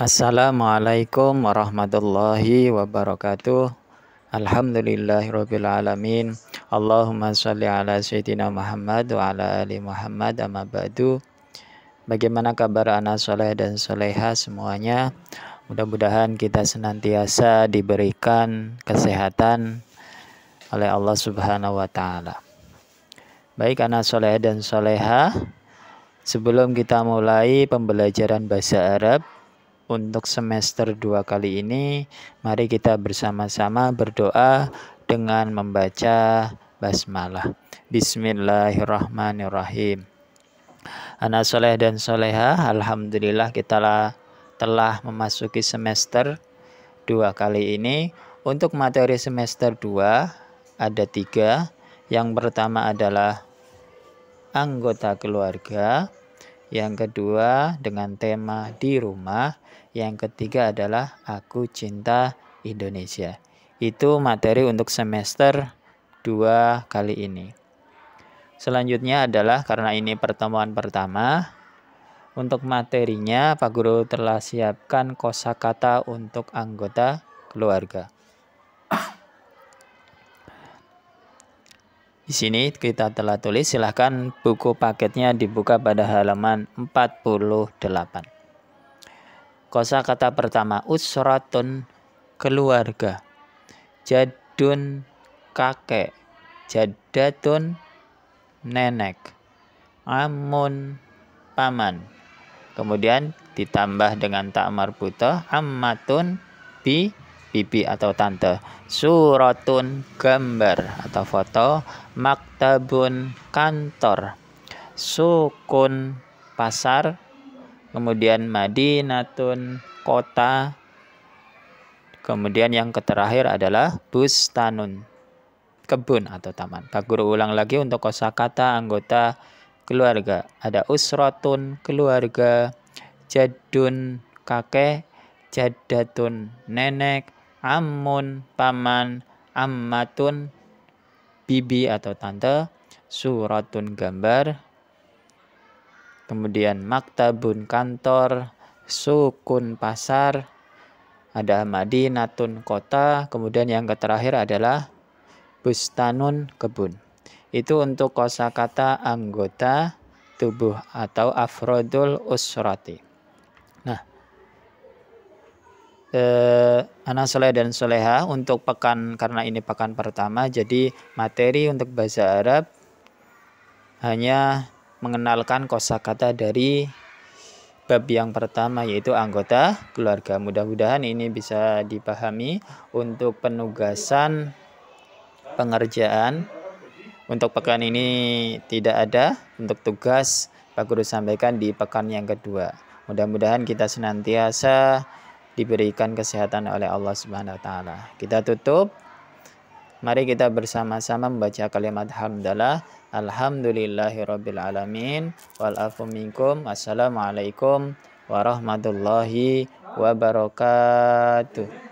Assalamualaikum warahmatullahi wabarakatuh. Alhamdulillahirrabbilalamin Allahumma salli ala Sayyidina Muhammad wa ala ali Muhammad amma ba'du Bagaimana kabar anak soleh dan soleha semuanya Mudah-mudahan kita senantiasa diberikan kesehatan oleh Allah subhanahu wa ta'ala Baik anak soleh dan soleha Sebelum kita mulai pembelajaran bahasa Arab untuk semester 2 kali ini, mari kita bersama-sama berdoa dengan membaca basmalah. Bismillahirrahmanirrahim. Anak soleh dan soleha, Alhamdulillah kita telah memasuki semester 2 kali ini. Untuk materi semester 2 ada tiga. Yang pertama adalah anggota keluarga, yang kedua dengan tema di rumah, yang ketiga adalah aku cinta Indonesia. Itu materi untuk semester 2 kali ini. Selanjutnya adalah karena ini pertemuan pertama, untuk materinya Pak Guru telah siapkan kosakata untuk anggota keluarga. Di sini kita telah tulis, silahkan buku paketnya dibuka pada halaman 48. Kosa kata pertama, usratun keluarga, jadun kakek, jadatun nenek, amun paman. Kemudian ditambah dengan ta'mar marbutoh, ammatun bi bibi atau tante suratun gambar atau foto maktabun kantor sukun pasar kemudian madinatun kota kemudian yang terakhir adalah bustanun kebun atau taman. Pak Guru ulang lagi untuk kosakata anggota keluarga. Ada usrotun keluarga, jadun kakek, jadatun nenek, ammun, paman, ammatun, bibi atau tante, suratun gambar, kemudian maktabun kantor, sukun pasar, ada madinatun kota, kemudian yang terakhir adalah bustanun kebun. Itu untuk kosakata anggota tubuh atau afrodul usrati eh, anak soleh dan soleha untuk pekan karena ini pekan pertama jadi materi untuk bahasa Arab hanya mengenalkan kosakata dari bab yang pertama yaitu anggota keluarga. Mudah-mudahan ini bisa dipahami untuk penugasan pengerjaan untuk pekan ini tidak ada untuk tugas Pak Guru sampaikan di pekan yang kedua. Mudah-mudahan kita senantiasa diberikan kesehatan oleh Allah Subhanahu wa taala. Kita tutup. Mari kita bersama-sama membaca kalimat hamdalah alhamdulillahirabbil alamin wal afu minkum assalamualaikum warahmatullahi wabarakatuh.